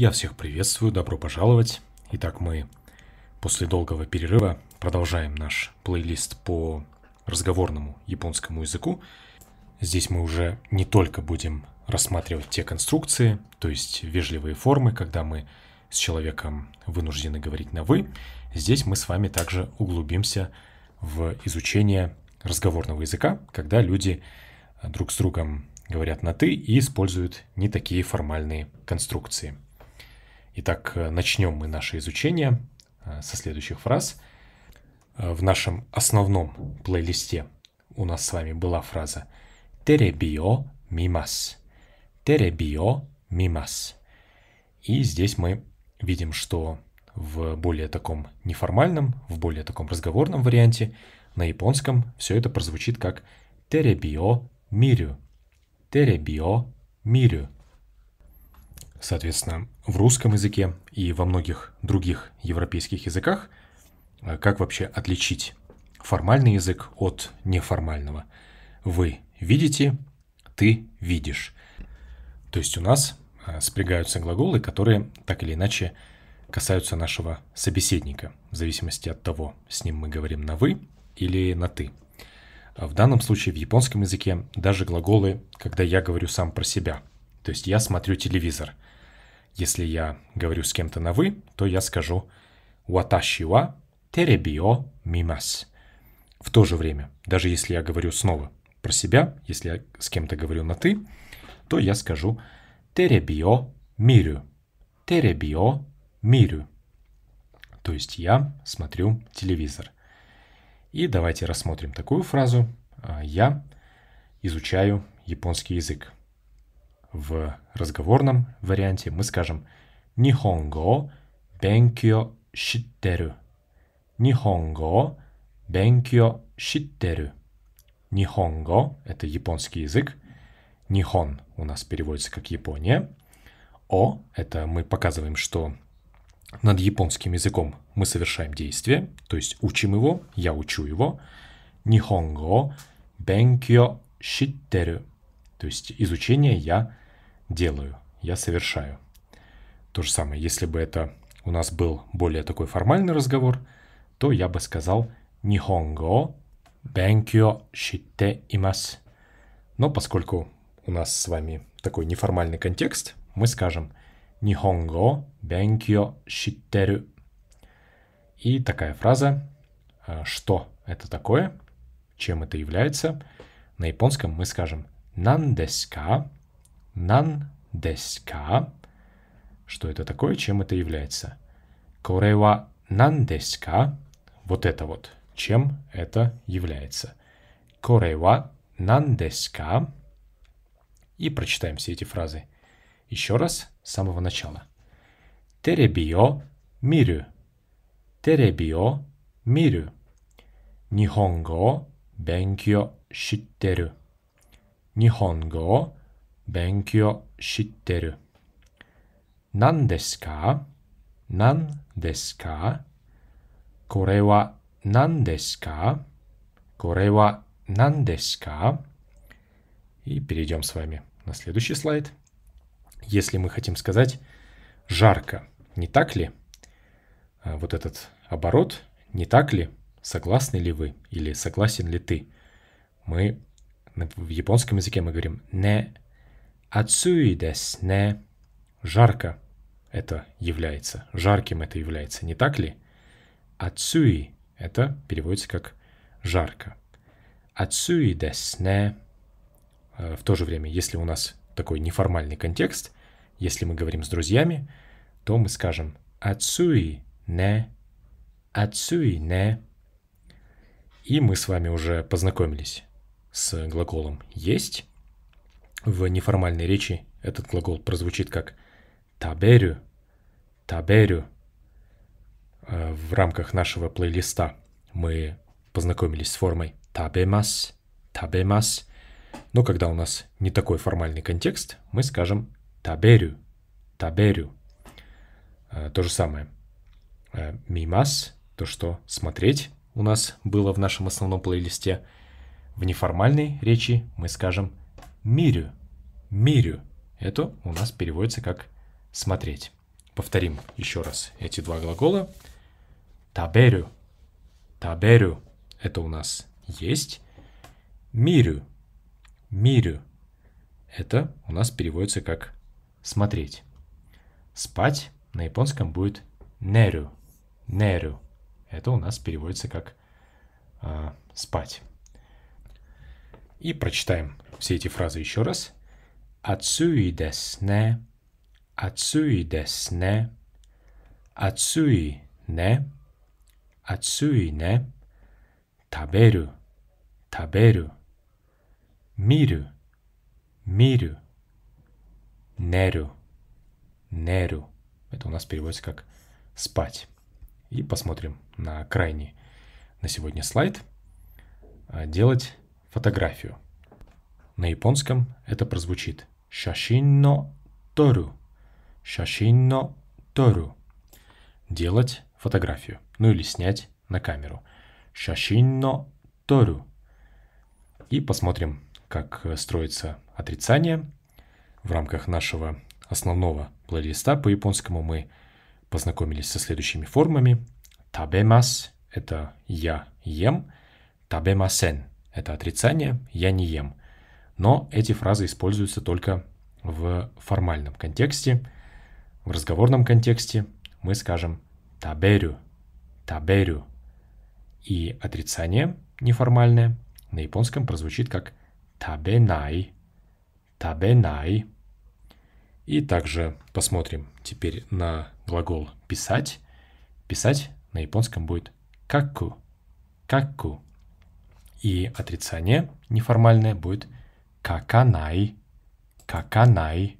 Я всех приветствую, добро пожаловать. Итак, мы после долгого перерыва продолжаем наш плейлист по разговорному японскому языку. Здесь мы уже не только будем рассматривать те конструкции, то есть вежливые формы, когда мы с человеком вынуждены говорить на «вы», здесь мы с вами также углубимся в изучение разговорного языка, когда люди друг с другом говорят на «ты» и используют не такие формальные конструкции – Итак, э, начнем мы наше изучение э, со следующих фраз. Э, в нашем основном плейлисте у нас с вами была фраза «теребио мимас». «Теребио мимас». И здесь мы видим, что в более таком неформальном, в более таком разговорном варианте на японском все это прозвучит как «теребио мирю». «Теребио мирю». Соответственно, в русском языке и во многих других европейских языках а, как вообще отличить формальный язык от неформального? Вы видите, ты видишь. То есть у нас а, спрягаются глаголы, которые так или иначе касаются нашего собеседника, в зависимости от того, с ним мы говорим на «вы» или на «ты». А в данном случае в японском языке даже глаголы, когда я говорю сам про себя – то есть я смотрю телевизор. Если я говорю с кем-то на «вы», то я скажу «Watashi теребио мимас». В то же время, даже если я говорю снова про себя, если я с кем-то говорю на «ты», то я скажу «теребио мирю». «Теребио мирю». То есть я смотрю телевизор. И давайте рассмотрим такую фразу а, «Я изучаю японский язык». В разговорном варианте мы скажем «Нихонго бенкё шиттерю». «Нихонго бенкё шиттерю». «Нихонго» — это японский язык. «Нихон» у нас переводится как «Япония». «О» — это мы показываем, что над японским языком мы совершаем действие, то есть учим его, я учу его. «Нихонго бенкё шиттерю». То есть изучение я делаю, я совершаю. То же самое, если бы это у нас был более такой формальный разговор, то я бы сказал «Нихонго бэнкё шите имас». Но поскольку у нас с вами такой неформальный контекст, мы скажем «Нихонго бэнкё шитерю». И такая фраза «Э, «Что это такое?» чем это является, на японском мы скажем нандеска, нандеска, Что это такое, чем это является? Корева нандеска, Вот это вот. Чем это является? Корева нандеска И прочитаем все эти фразы. Еще раз с самого начала. Теребио мирю. Теребио мирю. Нихонго бенкио шиттерю. 日本語を勉強してる。何ですか何ですかこれは何ですかこれは何ですか И перейдем с вами на следующий слайд. Если мы хотим сказать «жарко», не так ли? А, вот этот оборот «не так ли?» Согласны ли вы или согласен ли ты? Мы в японском языке мы говорим «не ацуи не» жарко это является, жарким это является, не так ли? Ацуи это переводится как жарко. Ацуи не э, в то же время, если у нас такой неформальный контекст, если мы говорим с друзьями, то мы скажем «Ацуи не», «Ацуи не». И мы с вами уже познакомились с глаголом «есть». В неформальной речи этот глагол прозвучит как «таберю», «таберю». А в рамках нашего плейлиста мы познакомились с формой «табемас», «табемас», но когда у нас не такой формальный контекст, мы скажем «таберю», «таберю». А, то же самое. А, «Мимас» — то, что «смотреть» у нас было в нашем основном плейлисте – в неформальной речи мы скажем «мирю», «мирю». Это у нас переводится как «смотреть». Повторим еще раз эти два глагола. «Таберю», «таберю» — это у нас «есть». «Мирю», «мирю» — это у нас переводится как «смотреть». «Спать» на японском будет «нерю», «нерю». Это у нас переводится как э, «спать». И прочитаем все эти фразы еще раз. Ацуи десне, ацуи десне, ацуи не, ацуи не, таберу, таберу, миру, миру, неру, неру. Это у нас переводится как спать. И посмотрим на крайний на сегодня слайд. А, делать фотографию. На японском это прозвучит «шашинно тору», «шашинно тору» – делать фотографию, ну или снять на камеру. «Шашинно тору». И посмотрим, как э, строится отрицание. В рамках нашего основного плейлиста по японскому мы познакомились со следующими формами. «Табемас» – это «я ем», «табемасен» – это отрицание, я не ем. Но эти фразы используются только в формальном контексте. В разговорном контексте мы скажем таберю, таберю. И отрицание неформальное на японском прозвучит как табенай, табенай. И также посмотрим теперь на глагол писать. Писать на японском будет каку, каку. И отрицание неформальное будет каканай. Каканай.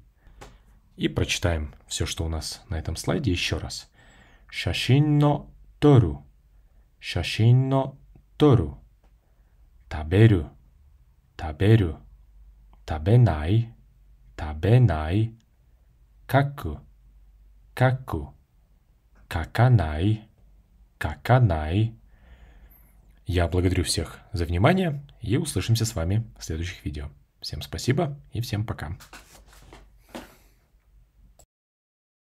И прочитаем все, что у нас на этом слайде еще раз. Шашинно тору. Шашинно тору. Таберу. Таберу. Табенай. Табенай. Каку. Каку. Каканай. Каканай. Я благодарю всех за внимание и услышимся с вами в следующих видео. Всем спасибо и всем пока.